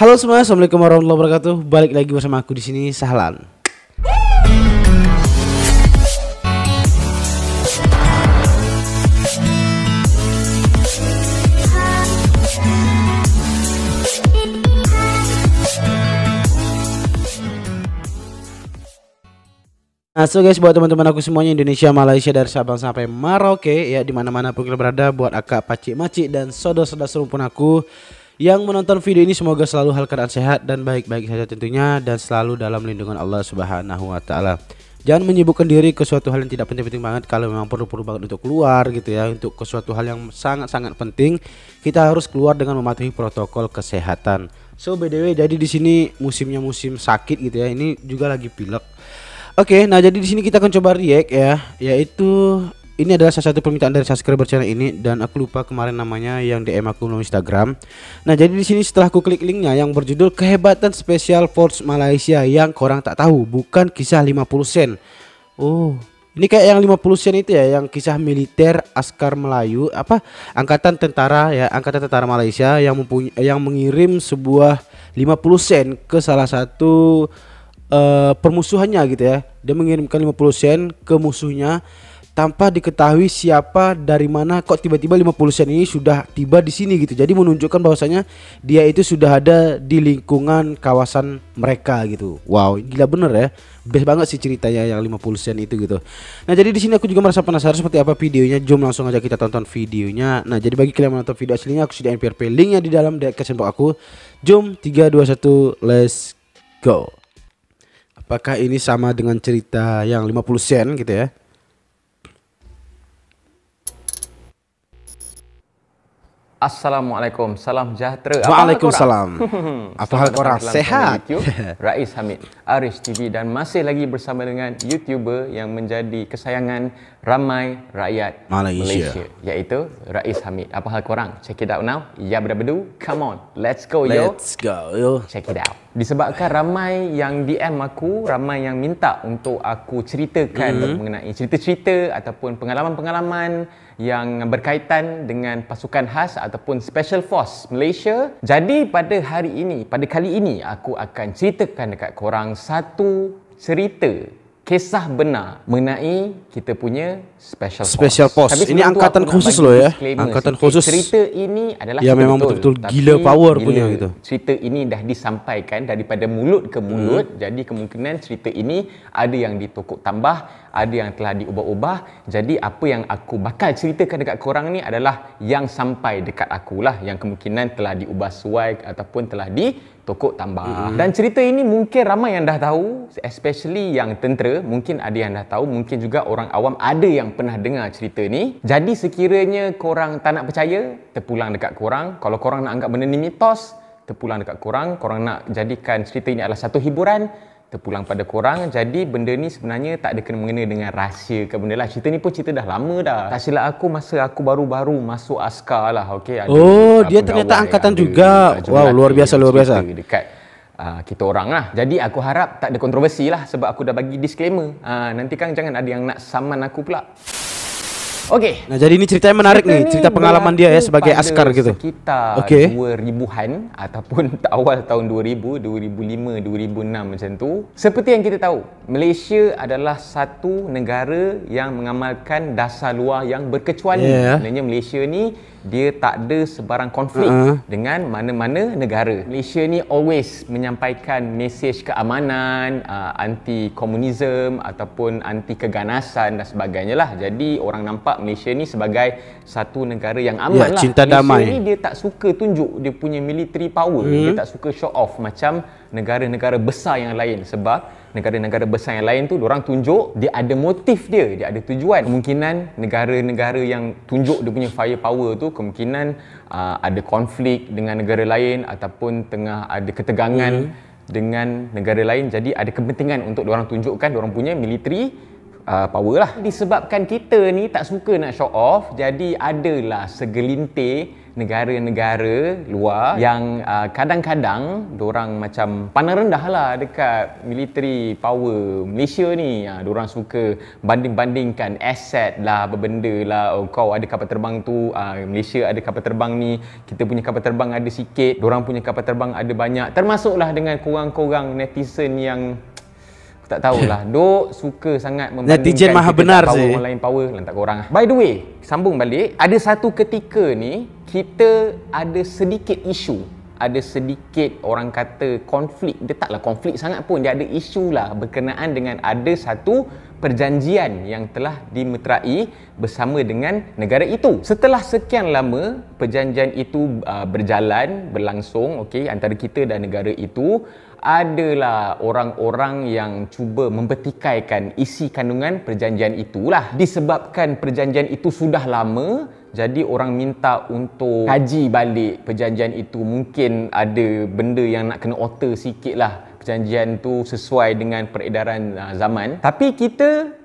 Halo semua, assalamualaikum warahmatullahi wabarakatuh. Balik lagi bersama aku di sini Sahlan. Nah, so guys buat teman-teman aku semuanya Indonesia, Malaysia dari Sabang sampai Merauke ya dimana mana-mana pun berada buat akak pacik macik dan saudara-saudara serumpun aku yang menonton video ini semoga selalu hal keadaan sehat dan baik-baik saja tentunya dan selalu dalam lindungan Allah Subhanahu wa taala. Jangan menyibukkan diri ke suatu hal yang tidak penting-penting banget kalau memang perlu-perlu banget untuk keluar gitu ya, untuk ke suatu hal yang sangat-sangat penting, kita harus keluar dengan mematuhi protokol kesehatan. So BDW jadi di sini musimnya musim sakit gitu ya. Ini juga lagi pilek. Oke, okay, nah jadi di sini kita akan coba react ya, yaitu ini adalah salah satu permintaan dari subscriber channel ini dan aku lupa kemarin namanya yang DM aku melalui Instagram. Nah, jadi di sini setelah aku klik linknya yang berjudul kehebatan Special Force Malaysia yang korang tak tahu, bukan kisah 50 sen. Oh, ini kayak yang 50 sen itu ya, yang kisah militer askar Melayu apa angkatan tentara ya, angkatan tentara Malaysia yang mempunyai yang mengirim sebuah 50 sen ke salah satu uh, permusuhannya gitu ya. Dia mengirimkan 50 sen ke musuhnya tanpa diketahui siapa dari mana kok tiba-tiba 50 sen ini sudah tiba di sini gitu. Jadi menunjukkan bahwasanya dia itu sudah ada di lingkungan kawasan mereka gitu. Wow, gila bener ya. Best banget sih ceritanya yang 50 sen itu gitu. Nah, jadi di sini aku juga merasa penasaran seperti apa videonya. Jom langsung aja kita tonton videonya. Nah, jadi bagi kalian yang menonton video aslinya aku sudah NPRP linknya di dalam description box aku. Jom 3 2 1 let's go. Apakah ini sama dengan cerita yang 50 sen gitu ya? Assalamualaikum. Salam sejahtera. Waalaikumsalam. Apa hal korang? Sehat? YouTube, Rais Hamid, Aris TV dan masih lagi bersama dengan YouTuber yang menjadi kesayangan ramai rakyat Malaysia. Malaysia iaitu Rais Hamid. Apa hal korang? Check it out now. Ya berdu, come on. Let's go yo. Let's go yo. Check it out. Disebabkan ramai yang DM aku, ramai yang minta untuk aku ceritakan mm-hmm. mengenai cerita-cerita ataupun pengalaman-pengalaman yang berkaitan dengan pasukan khas ataupun special force Malaysia. Jadi pada hari ini, pada kali ini aku akan ceritakan dekat korang satu cerita kisah benar mengenai kita punya special force. Special post Tapi ini angkatan khusus loh ya. Angkatan sikit. khusus. Cerita ini adalah Ya memang betul-betul gila power punya gitu. Cerita ini dah disampaikan daripada mulut ke mulut, hmm. jadi kemungkinan cerita ini ada yang ditukuk tambah, ada yang telah diubah-ubah. Jadi apa yang aku bakal ceritakan dekat korang ni adalah yang sampai dekat aku lah yang kemungkinan telah diubah suai ataupun telah di tokok tambah. Mm-hmm. Dan cerita ini mungkin ramai yang dah tahu, especially yang tentera, mungkin ada yang dah tahu, mungkin juga orang awam ada yang pernah dengar cerita ni. Jadi sekiranya korang tak nak percaya, terpulang dekat korang. Kalau korang nak anggap benda ni mitos, terpulang dekat korang. Korang nak jadikan cerita ini adalah satu hiburan, terpulang pada korang jadi benda ni sebenarnya tak ada kena-mengena dengan rahsia ke benda lah cerita ni pun cerita dah lama dah tak silap aku masa aku baru-baru masuk askar lah okay, ada oh dia ternyata angkatan juga wow luar biasa luar biasa dekat Uh, kita orang lah. Jadi aku harap tak ada kontroversi lah sebab aku dah bagi disclaimer. Uh, nanti kan jangan ada yang nak saman aku pula. Oke. Okay. Nah, jadi ini ceritanya menarik cerita nih, cerita pengalaman dia ya sebagai askar gitu. Kita okay. 2000-an ataupun awal tahun 2000, 2005, 2006 macam tu. Seperti yang kita tahu, Malaysia adalah satu negara yang mengamalkan dasar luar yang berkecuali. Yeah. Maknanya Malaysia ni dia tak ada sebarang konflik uh-huh. dengan mana-mana negara. Malaysia ni always menyampaikan mesej keamanan, uh, anti komunisme ataupun anti keganasan dan sebagainya lah. Jadi orang nampak Malaysia ni sebagai satu negara yang aman ya, lah. Cinta Malaysia damai. ni dia tak suka tunjuk dia punya military power. Hmm. Dia tak suka show off macam negara-negara besar yang lain sebab negara-negara besar yang lain tu orang tunjuk dia ada motif dia dia ada tujuan kemungkinan negara-negara yang tunjuk dia punya firepower tu kemungkinan uh, ada konflik dengan negara lain ataupun tengah ada ketegangan hmm. dengan negara lain jadi ada kepentingan untuk orang tunjukkan orang punya military uh, power lah disebabkan kita ni tak suka nak show off jadi adalah segelintir negara-negara luar ya. yang uh, kadang-kadang orang macam pandang rendah lah dekat military power Malaysia ni uh, ah, orang suka banding-bandingkan aset lah berbenda lah oh, kau ada kapal terbang tu uh, Malaysia ada kapal terbang ni kita punya kapal terbang ada sikit orang punya kapal terbang ada banyak termasuklah dengan korang-korang netizen yang tak tahu lah. Dok suka sangat membandingkan Netizen maha benar power sih orang lain power lain tak korang lah. By the way Sambung balik Ada satu ketika ni Kita ada sedikit isu ada sedikit orang kata konflik dia taklah konflik sangat pun dia ada isu lah berkenaan dengan ada satu perjanjian yang telah dimeterai bersama dengan negara itu setelah sekian lama perjanjian itu uh, berjalan berlangsung okey antara kita dan negara itu adalah orang-orang yang cuba mempertikaikan isi kandungan perjanjian itulah disebabkan perjanjian itu sudah lama jadi orang minta untuk kaji balik perjanjian itu mungkin ada benda yang nak kena alter sikit lah perjanjian tu sesuai dengan peredaran uh, zaman tapi kita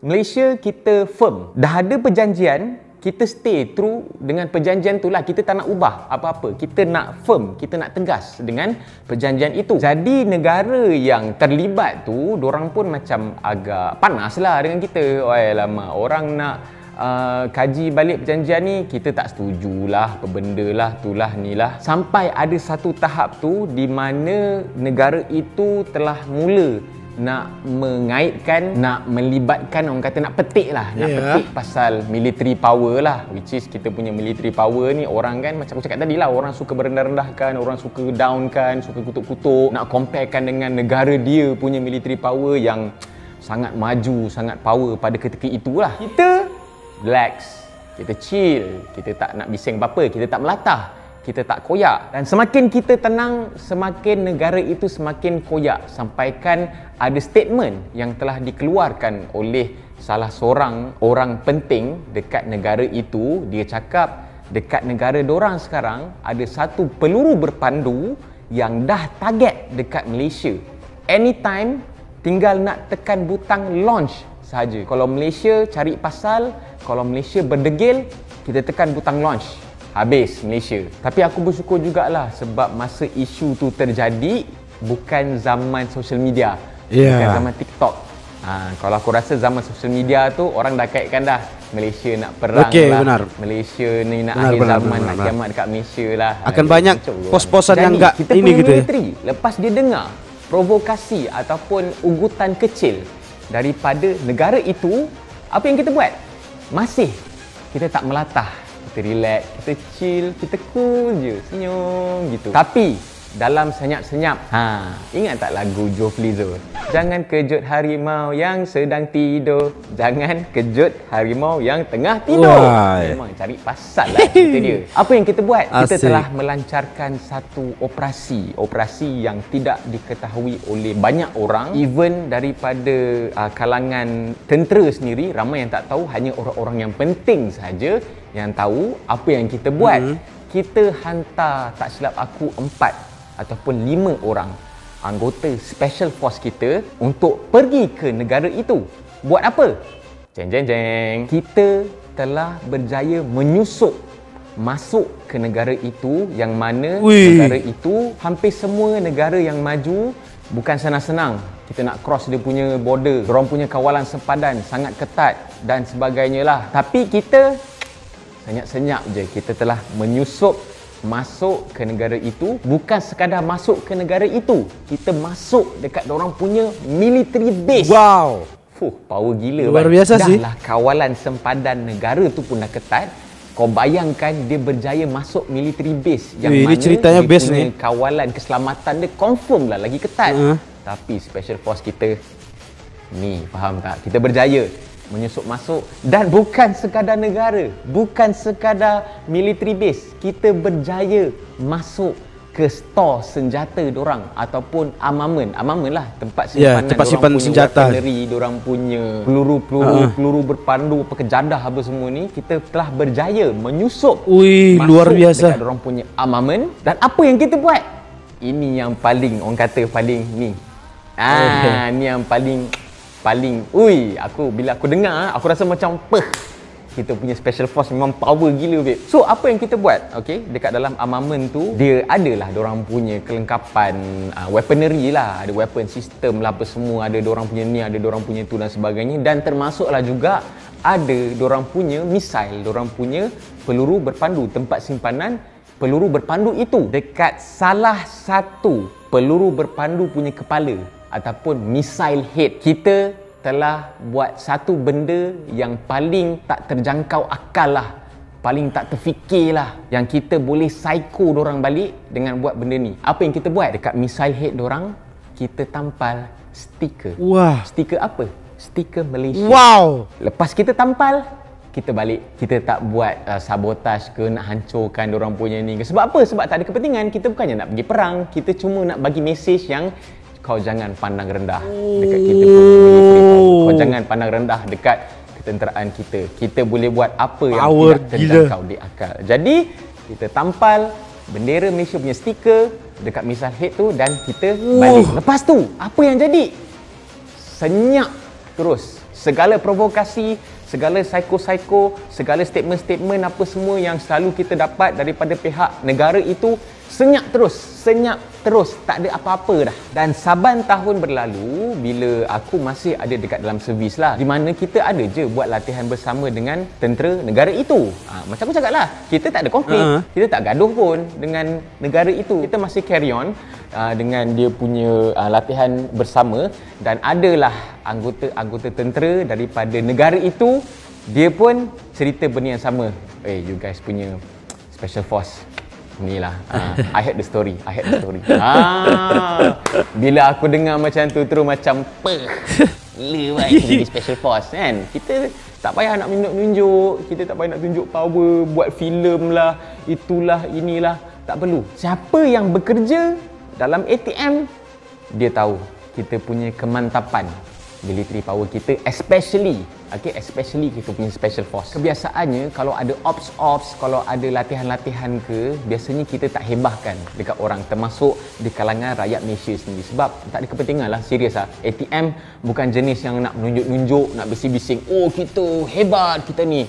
Malaysia kita firm dah ada perjanjian kita stay true dengan perjanjian tu lah kita tak nak ubah apa-apa kita nak firm kita nak tegas dengan perjanjian itu jadi negara yang terlibat tu orang pun macam agak panas lah dengan kita oh lama orang nak Uh, kaji balik perjanjian ni kita tak setujulah pebenda lah itulah lah, ni lah sampai ada satu tahap tu di mana negara itu telah mula nak mengaitkan, nak melibatkan orang kata nak petik lah nak yeah. petik pasal military power lah which is kita punya military power ni orang kan macam aku cakap tadi lah orang suka berendah-rendahkan, orang suka downkan, suka kutuk-kutuk nak comparekan dengan negara dia punya military power yang sangat maju, sangat power pada ketika itulah kita relax, kita chill, kita tak nak bising apa-apa, kita tak melatah kita tak koyak dan semakin kita tenang semakin negara itu semakin koyak sampaikan ada statement yang telah dikeluarkan oleh salah seorang orang penting dekat negara itu dia cakap dekat negara dorang sekarang ada satu peluru berpandu yang dah target dekat Malaysia anytime tinggal nak tekan butang launch sahaja kalau Malaysia cari pasal kalau Malaysia berdegil kita tekan butang launch habis Malaysia. Tapi aku bersyukur jugalah sebab masa isu tu terjadi bukan zaman social media. Yeah. Bukan zaman TikTok. Ha, kalau aku rasa zaman social media tu orang dah kaitkan dah Malaysia nak perang okay, lah. Benar. Malaysia ni nak benar, akhir benar, zaman benar, benar, nak kiamat dekat Malaysia lah. Ha, Akan ha, banyak lah. pos-posan yang enggak kita ini gitu. Ya? Military, lepas dia dengar provokasi ataupun ugutan kecil daripada negara itu, apa yang kita buat? Masih kita tak melatah kita relax, kita chill, kita cool je, senyum gitu. Tapi dalam senyap-senyap. Ha, ingat tak lagu Joe Flizzo? Jangan kejut harimau yang sedang tidur. Jangan kejut harimau yang tengah tidur. Wah. Memang cari pasal lah cerita dia. Apa yang kita buat? Asik. Kita telah melancarkan satu operasi. Operasi yang tidak diketahui oleh banyak orang. Even daripada uh, kalangan tentera sendiri, ramai yang tak tahu. Hanya orang-orang yang penting saja yang tahu apa yang kita buat. Mm-hmm. Kita hantar tak silap aku empat ataupun lima orang anggota special force kita untuk pergi ke negara itu. Buat apa? Jeng jeng jeng. Kita telah berjaya menyusup masuk ke negara itu yang mana Ui. negara itu hampir semua negara yang maju bukan senang-senang kita nak cross dia punya border, dia punya kawalan sempadan sangat ketat dan sebagainya lah. Tapi kita senyap-senyap je kita telah menyusup masuk ke negara itu bukan sekadar masuk ke negara itu kita masuk dekat orang punya military base wow fuh power gila luar bang. biasa sih dah kawalan sempadan negara tu pun dah ketat kau bayangkan dia berjaya masuk military base yang Ui, mana ini ceritanya dia base punya ni kawalan keselamatan dia confirm lah lagi ketat uh tapi special force kita ni faham tak kita berjaya menyusup masuk dan bukan sekadar negara, bukan sekadar military base. Kita berjaya masuk ke stor senjata diorang ataupun armament, armament lah tempat ya, simpanan yeah, tempat simpan punya senjata. Weaponry, diorang punya peluru-peluru, uh. peluru berpandu, pekejadah apa semua ni, kita telah berjaya menyusup Ui, masuk luar biasa. dekat diorang punya armament dan apa yang kita buat? Ini yang paling, orang kata paling ni. Ah, okay. Eh. ni yang paling paling ui aku bila aku dengar aku rasa macam peh kita punya special force memang power gila babe so apa yang kita buat okay, dekat dalam armament tu dia adalah orang punya kelengkapan uh, weaponry lah ada weapon system lah apa semua ada orang punya ni ada orang punya tu dan sebagainya dan termasuklah juga ada orang punya missile orang punya peluru berpandu tempat simpanan peluru berpandu itu dekat salah satu peluru berpandu punya kepala ataupun missile head kita telah buat satu benda yang paling tak terjangkau akal lah paling tak terfikirlah yang kita boleh psycho orang balik dengan buat benda ni apa yang kita buat dekat missile head orang kita tampal stiker wah stiker apa stiker Malaysia wow lepas kita tampal kita balik kita tak buat uh, sabotaj ke nak hancurkan orang punya ni sebab apa sebab tak ada kepentingan kita bukannya nak pergi perang kita cuma nak bagi mesej yang kau jangan pandang rendah dekat kita punya kau jangan pandang rendah dekat ketenteraan kita kita boleh buat apa Power yang tidak tentang kau diakal. jadi kita tampal bendera Malaysia punya stiker dekat misal head tu dan kita balik lepas tu apa yang jadi senyap terus segala provokasi segala psycho-psycho segala statement-statement apa semua yang selalu kita dapat daripada pihak negara itu senyap terus senyap terus tak ada apa-apa dah dan saban tahun berlalu bila aku masih ada dekat dalam servis lah di mana kita ada je buat latihan bersama dengan tentera negara itu ha, macam aku cakap lah kita tak ada konflik uh-huh. Ha. kita tak gaduh pun dengan negara itu kita masih carry on uh, dengan dia punya uh, latihan bersama dan adalah anggota-anggota tentera daripada negara itu dia pun cerita benda yang sama eh hey, you guys punya special force ni lah uh, ah, I had the story I had the story ah, bila aku dengar macam tu terus macam peh lewat kita di special force kan kita tak payah nak tunjuk. kita tak payah nak tunjuk power buat filem lah itulah inilah tak perlu siapa yang bekerja dalam ATM dia tahu kita punya kemantapan military power kita especially okay especially kita punya special force kebiasaannya kalau ada ops ops kalau ada latihan-latihan ke biasanya kita tak hebahkan dekat orang termasuk di kalangan rakyat Malaysia sendiri sebab tak ada kepentingan lah serius lah ATM bukan jenis yang nak menunjuk-nunjuk nak bising-bising oh kita hebat kita ni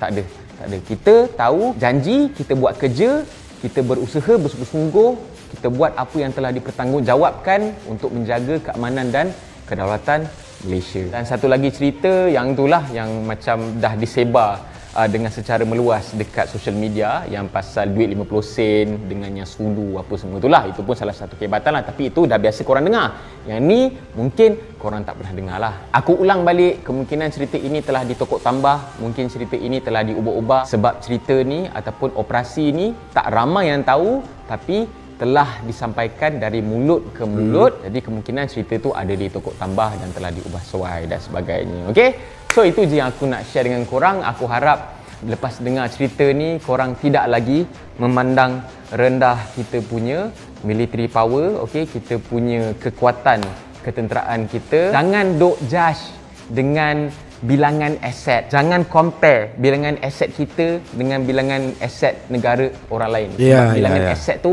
tak ada tak ada kita tahu janji kita buat kerja kita berusaha bersungguh-sungguh kita buat apa yang telah dipertanggungjawabkan untuk menjaga keamanan dan kedaulatan Malaysia. Dan satu lagi cerita yang itulah yang macam dah disebar uh, dengan secara meluas dekat social media yang pasal duit 50 sen dengan yang sulu apa semua itulah. Itu pun salah satu kehebatan lah. Tapi itu dah biasa korang dengar. Yang ni mungkin korang tak pernah dengar lah. Aku ulang balik kemungkinan cerita ini telah ditokok tambah. Mungkin cerita ini telah diubah-ubah sebab cerita ni ataupun operasi ni tak ramai yang tahu tapi telah disampaikan dari mulut ke hmm. mulut hmm. jadi kemungkinan cerita tu ada di tokok tambah dan telah diubah suai dan sebagainya okey so itu je yang aku nak share dengan korang aku harap lepas dengar cerita ni korang tidak lagi memandang rendah kita punya military power okey kita punya kekuatan ketenteraan kita jangan dok judge dengan bilangan aset jangan compare bilangan aset kita dengan bilangan aset negara orang lain yeah, ya, ya, bilangan yeah, ya. yeah. tu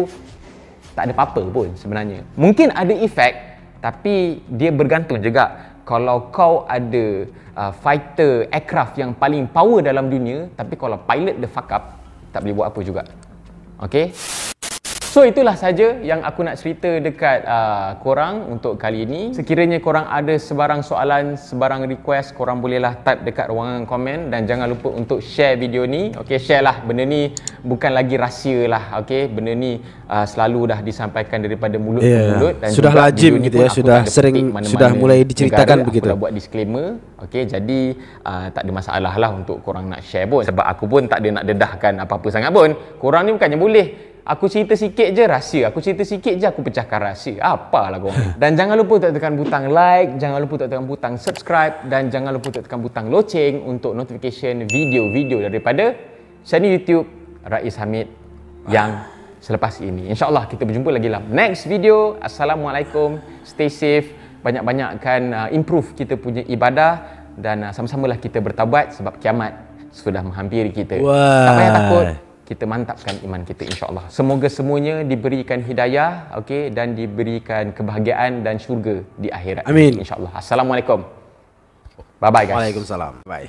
tak ada apa-apa pun sebenarnya. Mungkin ada efek tapi dia bergantung juga kalau kau ada uh, fighter aircraft yang paling power dalam dunia tapi kalau pilot dia fuck up tak boleh buat apa juga. Okay? So itulah saja yang aku nak cerita dekat uh, korang untuk kali ini. Sekiranya korang ada sebarang soalan, sebarang request, korang bolehlah type dekat ruangan komen dan jangan lupa untuk share video ni. Okey, share lah. Benda ni bukan lagi rahsia lah. Okey, benda ni uh, selalu dah disampaikan daripada mulut yeah. ke ya, mulut dan sudah lazim gitu ya, sudah sering sudah mulai diceritakan negara. begitu. Aku dah buat disclaimer. Okey, jadi uh, tak ada masalah lah untuk korang nak share pun sebab aku pun tak ada nak dedahkan apa-apa sangat pun. Korang ni bukannya boleh Aku cerita sikit je rahsia. Aku cerita sikit je aku pecahkan rahsia. Apalah kau. Dan jangan lupa untuk tekan butang like, jangan lupa untuk tekan butang subscribe dan jangan lupa untuk tekan butang loceng untuk notification video-video daripada channel YouTube Rais Hamid yang selepas ini. InsyaAllah kita berjumpa lagi dalam next video. Assalamualaikum. Stay safe. Banyak-banyakkan uh, improve kita punya ibadah dan uh, sama-samalah kita bertaubat sebab kiamat sudah menghampiri kita. Wah. Tak payah takut kita mantapkan iman kita insyaallah semoga semuanya diberikan hidayah okay, dan diberikan kebahagiaan dan syurga di akhirat amin Allah. assalamualaikum bye bye guys waalaikumsalam bye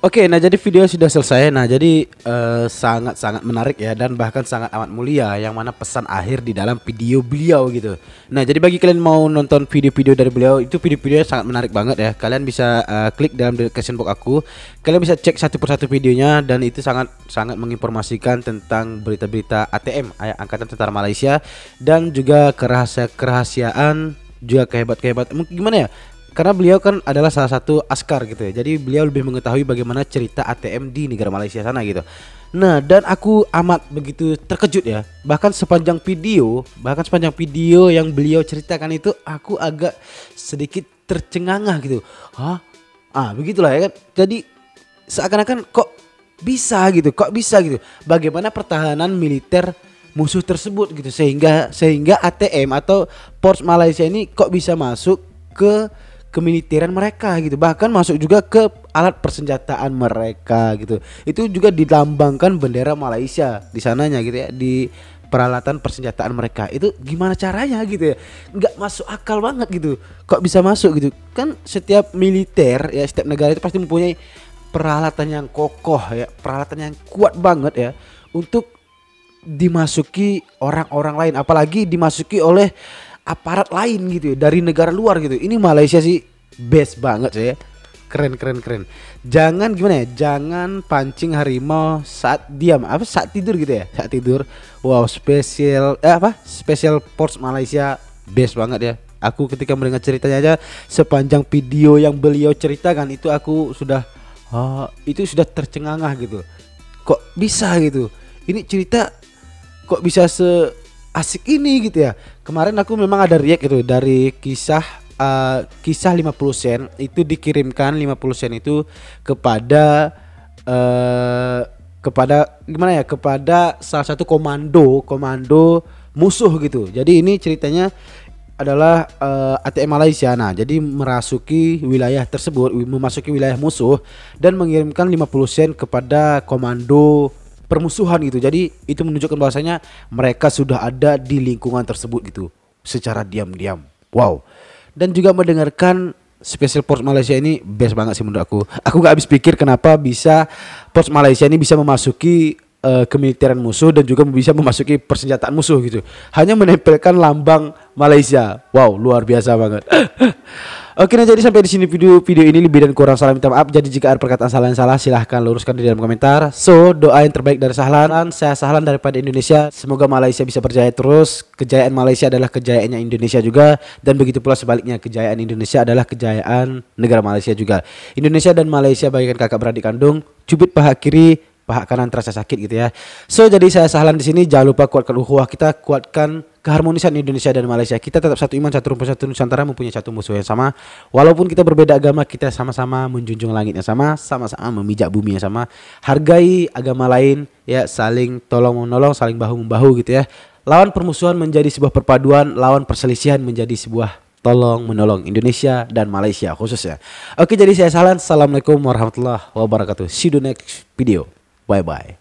Oke, nah jadi video sudah selesai. Nah, jadi eh, sangat-sangat uh, menarik ya dan bahkan sangat amat mulia yang mana pesan akhir di dalam video beliau gitu. Nah, jadi bagi kalian mau nonton video-video dari beliau, itu video-videonya sangat menarik banget ya. Kalian bisa uh, klik dalam description box aku. Kalian bisa cek satu persatu videonya dan itu sangat sangat menginformasikan tentang berita-berita ATM Angkatan Tentara Malaysia dan juga kerahasia kerahasiaan juga kehebat kehebat gimana ya karena beliau kan adalah salah satu askar gitu ya. Jadi beliau lebih mengetahui bagaimana cerita ATM di negara Malaysia sana gitu. Nah, dan aku amat begitu terkejut ya. Bahkan sepanjang video, bahkan sepanjang video yang beliau ceritakan itu aku agak sedikit tercengangah gitu. Hah? Ah, begitulah ya kan. Jadi seakan-akan kok bisa gitu, kok bisa gitu. Bagaimana pertahanan militer musuh tersebut gitu sehingga sehingga ATM atau Force Malaysia ini kok bisa masuk ke kemiliteran mereka gitu bahkan masuk juga ke alat persenjataan mereka gitu itu juga dilambangkan bendera Malaysia di sananya gitu ya di peralatan persenjataan mereka itu gimana caranya gitu ya nggak masuk akal banget gitu kok bisa masuk gitu kan setiap militer ya setiap negara itu pasti mempunyai peralatan yang kokoh ya peralatan yang kuat banget ya untuk dimasuki orang-orang lain apalagi dimasuki oleh aparat lain gitu ya dari negara luar gitu. Ini Malaysia sih best banget sih ya. Keren keren keren. Jangan gimana ya? Jangan pancing harimau saat diam apa saat tidur gitu ya. Saat tidur. Wow, spesial eh apa? Special Force Malaysia best banget ya. Aku ketika mendengar ceritanya aja sepanjang video yang beliau ceritakan itu aku sudah oh, itu sudah tercengangah gitu. Kok bisa gitu? Ini cerita kok bisa se asik ini gitu ya. Kemarin aku memang ada react gitu dari kisah uh, kisah 50 sen itu dikirimkan 50 sen itu kepada uh, kepada gimana ya kepada salah satu komando komando musuh gitu. Jadi ini ceritanya adalah uh, eh, ATM Malaysia. Nah, jadi merasuki wilayah tersebut, memasuki wilayah musuh dan mengirimkan 50 sen kepada komando permusuhan gitu. Jadi itu menunjukkan bahwasanya mereka sudah ada di lingkungan tersebut gitu secara diam-diam. Wow. Dan juga mendengarkan Special Force Malaysia ini best banget sih menurut aku. Aku gak habis pikir kenapa bisa Force Malaysia ini bisa memasuki uh, kemiliteran musuh dan juga bisa memasuki persenjataan musuh gitu. Hanya menempelkan lambang Malaysia. Wow, luar biasa banget. Oke nah jadi sampai di sini video video ini lebih dan kurang salah minta maaf. Jadi jika ada perkataan salah yang salah silahkan luruskan di dalam komentar. So doa yang terbaik dari Sahlan. Saya Sahlan daripada Indonesia. Semoga Malaysia bisa berjaya terus. Kejayaan Malaysia adalah kejayaannya Indonesia juga dan begitu pula sebaliknya kejayaan Indonesia adalah kejayaan negara Malaysia juga. Indonesia dan Malaysia bagaikan kakak beradik kandung. Cubit paha kiri paha kanan terasa sakit gitu ya. So jadi saya sahalan di sini jangan lupa kuatkan uhuah kita kuatkan keharmonisan Indonesia dan Malaysia. Kita tetap satu iman, satu rumpun, satu nusantara mempunyai satu musuh yang sama. Walaupun kita berbeda agama, kita sama-sama menjunjung langit yang sama, sama-sama memijak bumi yang sama. Hargai agama lain, ya saling tolong menolong, saling bahu membahu gitu ya. Lawan permusuhan menjadi sebuah perpaduan, lawan perselisihan menjadi sebuah tolong menolong Indonesia dan Malaysia khususnya. Oke jadi saya salam. Assalamualaikum warahmatullahi wabarakatuh. See you next video. 拜拜。